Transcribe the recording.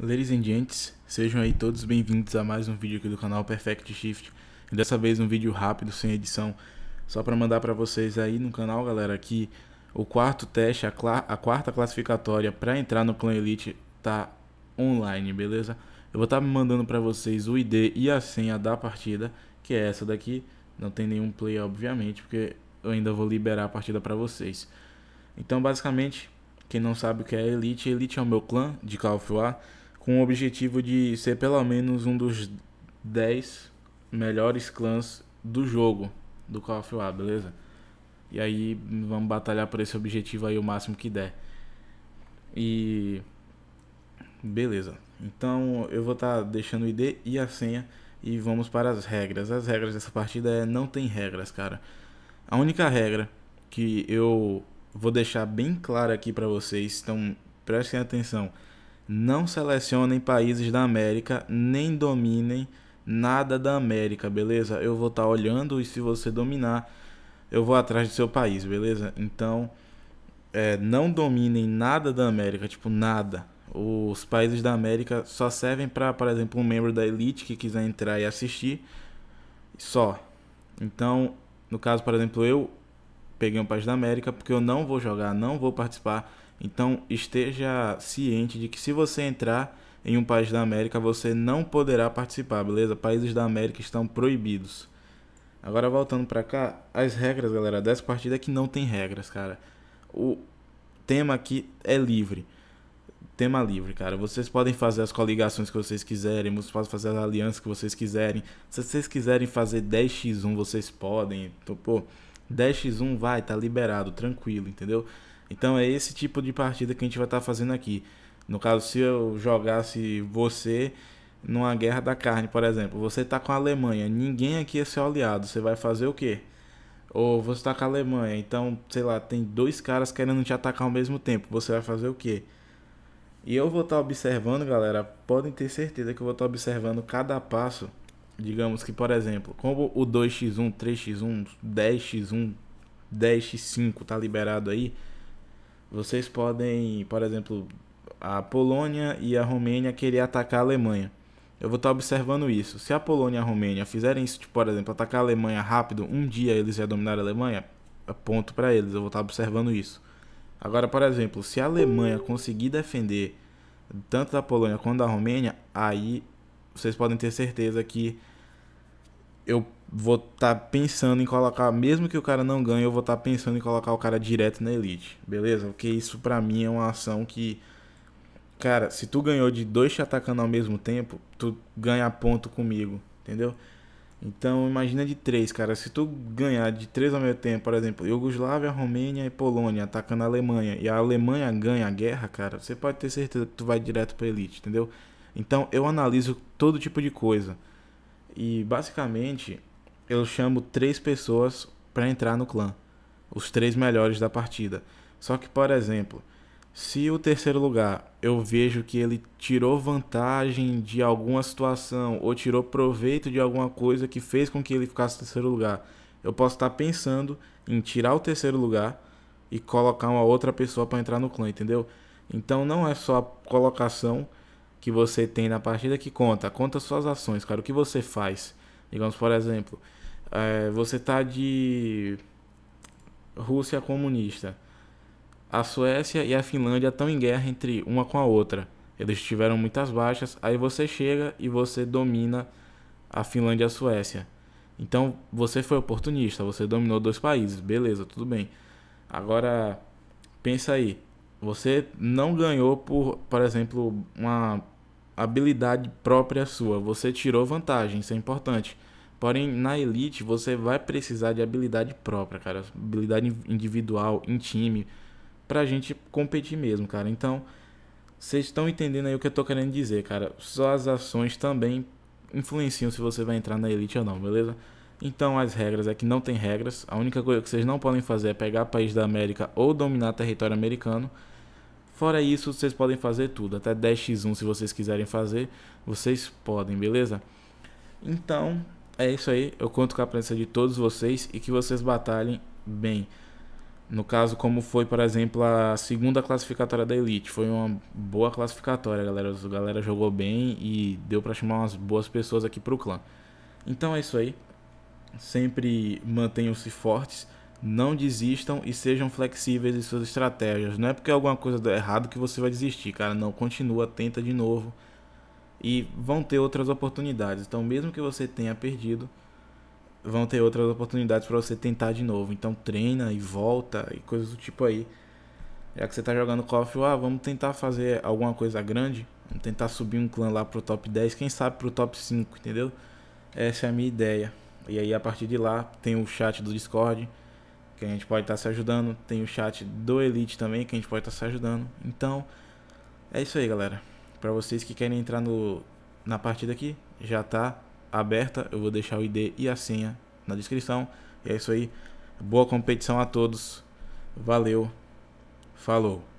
Ladies and gents, sejam aí todos bem-vindos a mais um vídeo aqui do canal Perfect Shift. dessa vez um vídeo rápido, sem edição, só para mandar para vocês aí no canal, galera, que o quarto teste, a, a quarta classificatória para entrar no Clã Elite tá online, beleza? Eu vou estar tá mandando para vocês o ID e a senha da partida, que é essa daqui. Não tem nenhum play, obviamente, porque eu ainda vou liberar a partida para vocês. Então, basicamente, quem não sabe o que é Elite, Elite é o meu clã de Call of War com o objetivo de ser pelo menos um dos 10 melhores clãs do jogo do Call of War, beleza? E aí vamos batalhar por esse objetivo aí o máximo que der. E beleza. Então eu vou estar tá deixando o ID e a senha e vamos para as regras. As regras dessa partida é não tem regras, cara. A única regra que eu vou deixar bem clara aqui para vocês, então prestem atenção não selecionem países da América, nem dominem nada da América, beleza? Eu vou estar tá olhando e se você dominar, eu vou atrás do seu país, beleza? Então, é, não dominem nada da América, tipo, nada. Os países da América só servem para, por exemplo, um membro da elite que quiser entrar e assistir, só. Então, no caso, por exemplo, eu peguei um país da América porque eu não vou jogar, não vou participar então esteja ciente de que se você entrar em um país da América, você não poderá participar, beleza? Países da América estão proibidos. Agora voltando para cá, as regras, galera, dessa partida é que não tem regras, cara. O tema aqui é livre. Tema livre, cara. Vocês podem fazer as coligações que vocês quiserem, vocês podem fazer as alianças que vocês quiserem. Se vocês quiserem fazer 10x1, vocês podem. Então, pô, 10x1 vai, tá liberado, tranquilo, entendeu? Então é esse tipo de partida que a gente vai estar tá fazendo aqui. No caso, se eu jogasse você numa guerra da carne, por exemplo, você está com a Alemanha, ninguém aqui é seu aliado, você vai fazer o quê? Ou você está com a Alemanha, então, sei lá, tem dois caras querendo te atacar ao mesmo tempo, você vai fazer o quê? E eu vou estar tá observando, galera, podem ter certeza que eu vou estar tá observando cada passo. Digamos que, por exemplo, como o 2x1, 3x1, 10x1, 10x5 tá liberado aí, vocês podem, por exemplo, a Polônia e a Romênia querer atacar a Alemanha. Eu vou estar observando isso. Se a Polônia e a Romênia fizerem isso, tipo, por exemplo, atacar a Alemanha rápido, um dia eles iam dominar a Alemanha, é ponto para eles. Eu vou estar observando isso. Agora, por exemplo, se a Alemanha conseguir defender tanto da Polônia quanto da Romênia, aí vocês podem ter certeza que eu vou estar tá pensando em colocar, mesmo que o cara não ganhe, eu vou estar tá pensando em colocar o cara direto na elite, beleza? Porque isso para mim é uma ação que cara, se tu ganhou de dois te atacando ao mesmo tempo, tu ganha ponto comigo, entendeu? Então imagina de três, cara. Se tu ganhar de três ao mesmo tempo, por exemplo, Iugoslávia, Romênia e Polônia atacando a Alemanha, e a Alemanha ganha a guerra, cara, você pode ter certeza que tu vai direto pra elite, entendeu? Então eu analiso todo tipo de coisa. E basicamente eu chamo três pessoas para entrar no clã, os três melhores da partida. Só que, por exemplo, se o terceiro lugar eu vejo que ele tirou vantagem de alguma situação ou tirou proveito de alguma coisa que fez com que ele ficasse terceiro lugar, eu posso estar tá pensando em tirar o terceiro lugar e colocar uma outra pessoa para entrar no clã, entendeu? Então não é só a colocação que você tem na partida que conta. Conta suas ações, cara. O que você faz? Digamos, por exemplo, é, você tá de Rússia comunista. A Suécia e a Finlândia estão em guerra entre uma com a outra. Eles tiveram muitas baixas. Aí você chega e você domina a Finlândia e a Suécia. Então você foi oportunista, você dominou dois países, beleza, tudo bem. Agora pensa aí, você não ganhou por, por exemplo, uma habilidade própria sua. Você tirou vantagem, isso é importante. Porém, na elite você vai precisar de habilidade própria, cara, habilidade individual, em time, pra gente competir mesmo, cara. Então, vocês estão entendendo aí o que eu tô querendo dizer, cara. Só as ações também influenciam se você vai entrar na elite ou não, beleza? Então as regras é que não tem regras. A única coisa que vocês não podem fazer é pegar país da América ou dominar território americano. Fora isso, vocês podem fazer tudo, até 10x1 se vocês quiserem fazer, vocês podem, beleza? Então, é isso aí, eu conto com a presença de todos vocês e que vocês batalhem bem. No caso, como foi, por exemplo, a segunda classificatória da Elite, foi uma boa classificatória, galera, a galera jogou bem e deu para chamar umas boas pessoas aqui pro clã. Então é isso aí, sempre mantenham-se fortes não desistam e sejam flexíveis em suas estratégias. Não é porque alguma coisa deu errado que você vai desistir, cara. Não, continua, tenta de novo. E vão ter outras oportunidades. Então, mesmo que você tenha perdido, vão ter outras oportunidades para você tentar de novo. Então, treina e volta e coisas do tipo aí. Já que você está jogando Coffee, ah, vamos tentar fazer alguma coisa grande. Vamos tentar subir um clã lá pro top 10, quem sabe pro top 5, entendeu? Essa é a minha ideia. E aí, a partir de lá, tem o chat do Discord que a gente pode estar tá se ajudando. Tem o chat do Elite também, que a gente pode estar tá se ajudando. Então, é isso aí, galera. Para vocês que querem entrar no, na partida aqui, já está aberta. Eu vou deixar o ID e a senha na descrição. E é isso aí. Boa competição a todos. Valeu. Falou.